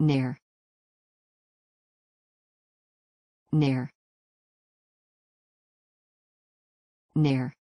near near near